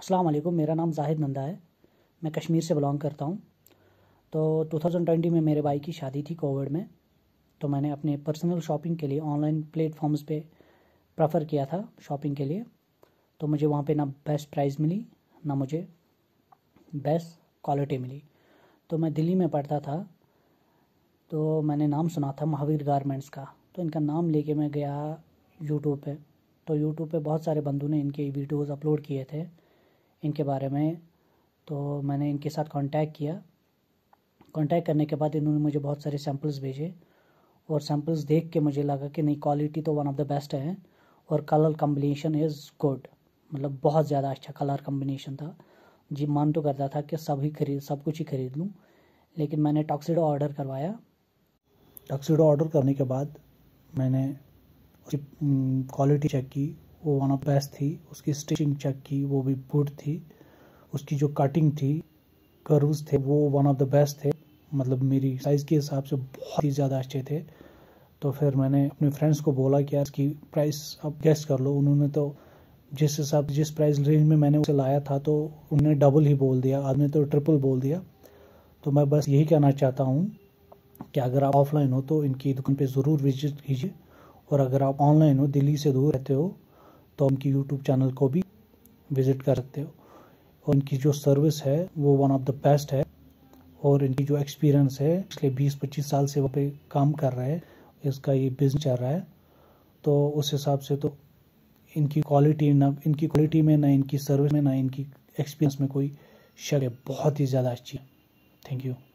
अस्सलाम वालेकुम मेरा नाम जाहिद नंदा है मैं कश्मीर से बिलोंग करता हूँ तो 2020 में मेरे भाई की शादी थी कोविड में तो मैंने अपने पर्सनल शॉपिंग के लिए ऑनलाइन प्लेटफॉर्म्स पे प्रेफर किया था शॉपिंग के लिए तो मुझे वहाँ पे ना बेस्ट प्राइस मिली ना मुझे बेस्ट क्वालिटी मिली तो मैं दिल्ली में पढ़ता था तो मैंने नाम सुना था महावीर गारमेंट्स का तो इनका नाम लेके मैं गया यूट्यूब पे तो यूट्यूब पे बहुत सारे बंधु ने इनके वीडियोस अपलोड किए थे इनके बारे में तो मैंने इनके साथ कांटेक्ट किया कांटेक्ट करने के बाद इन्होंने मुझे बहुत सारे सैम्पल्स भेजे और सैम्पल्स देख के मुझे लगा कि नहीं क्वालिटी तो वन ऑफ द बेस्ट है और कलर कम्बिनेशन इज़ गुड मतलब बहुत ज़्यादा अच्छा कलर कम्बिनेशन था जी मन तो करता था कि सब ही खरीद सब कुछ ही खरीद लूँ लेकिन मैंने टॉक्सीडो ऑर्डर करवाया टॉक्सीडो ऑर्डर करने के बाद मैंने क्वालिटी चेक की वो वन ऑफ बेस्ट थी उसकी स्टिचिंग चेक की वो भी गुड थी उसकी जो कटिंग थी कर्व्स थे वो वन ऑफ द बेस्ट थे मतलब मेरी साइज़ के हिसाब से बहुत ही ज़्यादा अच्छे थे तो फिर मैंने अपने फ्रेंड्स को बोला कि इसकी प्राइस आप गैस कर लो उन्होंने तो जिस हिसाब से जिस प्राइस रेंज में मैंने उसे लाया था तो उन्होंने डबल ही बोल दिया आदमी तो ट्रिपल बोल दिया तो मैं बस यही कहना चाहता हूँ कि अगर आप ऑफलाइन हो तो इनकी दुकान पर ज़रूर विजिट कीजिए और अगर आप ऑनलाइन हो दिल्ली से दूर रहते हो तो उनकी यूट्यूब चैनल को भी विज़िट कर सकते हो और इनकी जो सर्विस है वो वन ऑफ द बेस्ट है और इनकी जो एक्सपीरियंस है पिछले 20-25 साल से वहाँ पे काम कर रहा है इसका ये बिजनेस चल रहा है तो उस हिसाब से तो इनकी क्वालिटी ना इनकी क्वालिटी में ना इनकी सर्विस में ना इनकी एक्सपीरियंस में कोई शक है बहुत ही ज़्यादा अच्छी थैंक यू